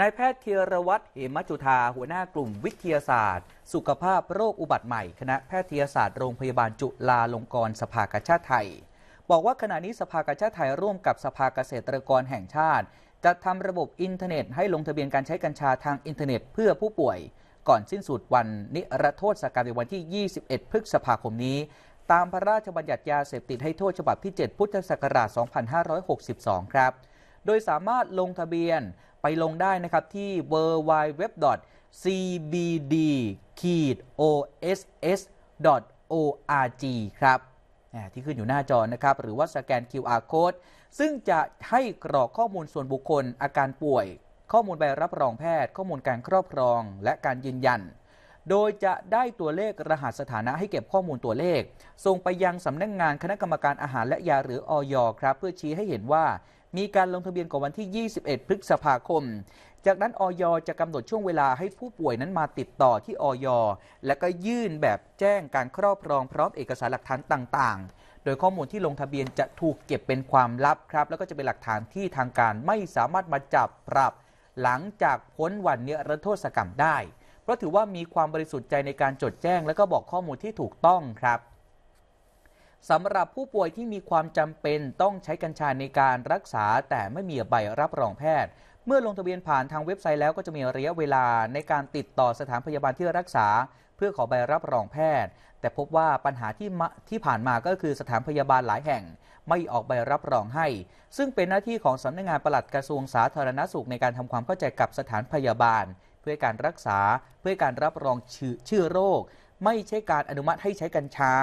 นายแพทย์เทียรวัตรเหมจุธาหัวหน้ากลุ่มวิทยาศาสตร์ สุขภาพโรคอุบัติใหม่คณะแพทยศาสตร์โรงพยาบาลจุฬาลงกรณ์สภากาชาติไทย บอกว่าขณะนี้สภากาชาติไทยร่วมกับสภาเกษตรกรแห่งชาติ จะททำระบบอินเทอร์เน็ต ให้ลงทะเบียนการใช้กัญชาทางอินเทอร์เน็ตเพื่อผู้ป่วย ก่อนสิ้นสุดวันนิรโทษสกรรมในวันที่ 21 พฤษภาคมนี้ ตามพระราชบัญญัติยาเสพติดให้โทษฉบับที่ 7 พุทธศักราช 2562 ครับ โดยสามารถลงทะเบียนไปลงได้นะครับที่ w w w c b d o s s o r g ครับที่ขึ้นอยู่หน้าจอนะครับ หรือว่าสแกน QR code ซึ่งจะให้กรอกข้อมูลส่วนบุคคลอาการป่วย ข้อมูลใบรับรองแพทย์ ข้อมูลการครอบครอง และการยืนยัน โดยจะได้ตัวเลขรหัสสถานะให้เก็บข้อมูลตัวเลขส่งไปยังสำนักงงานคณะกรรมการอาหารและยาหรืออยครับ เพื่อชี้ให้เห็นว่ามีการลงทะเบียนก่อนวันที่ 21 พฤษภาคม จากนั้นออยจะกำหนดช่วงเวลาให้ผู้ป่วยนั้นมาติดต่อที่ออยและก็ยื่นแบบแจ้งการครอบครองพร้อมเอกสารหลักฐานต่าง ๆ โดยข้อมูลที่ลงทะเบียนจะถูกเก็บเป็นความลับครับ แล้วก็จะเป็นหลักฐานที่ทางการไม่สามารถมาจับปรับหลังจากพ้นวันเนื้อรโทษกรรมได้ เพราะถือว่ามีความบริสุทธิ์ใจในการจดแจ้ง และก็บอกข้อมูลที่ถูกต้องครับสำหรับผู้ป่วยที่มีความจำเป็นต้องใช้กัญชาในการรักษาแต่ไม่มีใบรับรองแพทย์ เมื่อลงทะเบียนผ่านทางเว็บไซต์แล้วก็จะมีระยะเวลาในการติดต่อสถานพยาบาลที่รักษา เพื่อขอใบรับรองแพทย์ แต่พบว่าปัญหาที่ที่ผ่านมาก็คือสถานพยาบาลหลายแห่ง ไม่ออกใบรับรองให้ ซึ่งเป็นหน้าที่ของสำนักงงานปลัดกระทรวงสาธารณสุขในการทำความเข้าใจกับสถานพยาบาล เพื่อการรักษาเพื่อการรับรองชื่อโรค ไม่ใช่การอนุมัติให้ใช้กัญชา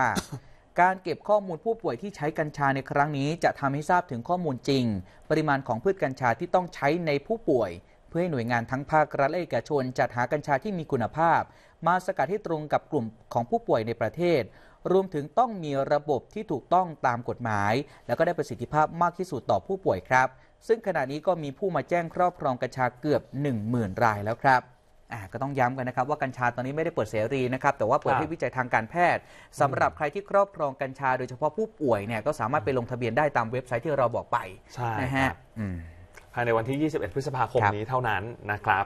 การเก็บข้อมูลผู้ป่วยที่ใช้กัญชาในครั้งนี้ จะทำให้ทราบถึงข้อมูลจริง ปริมาณของพืชกัญชาที่ต้องใช้ในผู้ป่วย เพื่อให้หน่วยงานทั้งภาครัฐและเอกชน จัดหากัญชาที่มีคุณภาพ มาสกัดให้ตรงกับกลุ่มของผู้ป่วยในประเทศ รวมถึงต้องมีระบบที่ถูกต้องตามกฎหมาย และก็ได้ประสิทธิภาพมากที่สุดต่อผู้ป่วยครับ ซึ่งขณะนี้ก็มีผู้มาแจ้งครอบครองกัญชาเกือบ10,000รายแล้วครับก็ต้องย้ำกันนะครับว่ากัญชาตอนนี้ไม่ได้เปิดเสรีนะครับ แต่ว่าเปิดให้วิจัยทางการแพทย์ สำหรับใครที่ครอบครองกัญชาโดยเฉพาะผู้ป่วยเนี่ยก็สามารถไปลงทะเบียนได้ตามเว็บไซต์ที่เราบอกไปนะฮะภายในวันที่ 21 พฤษภาคมนี้เท่านั้นนะครับ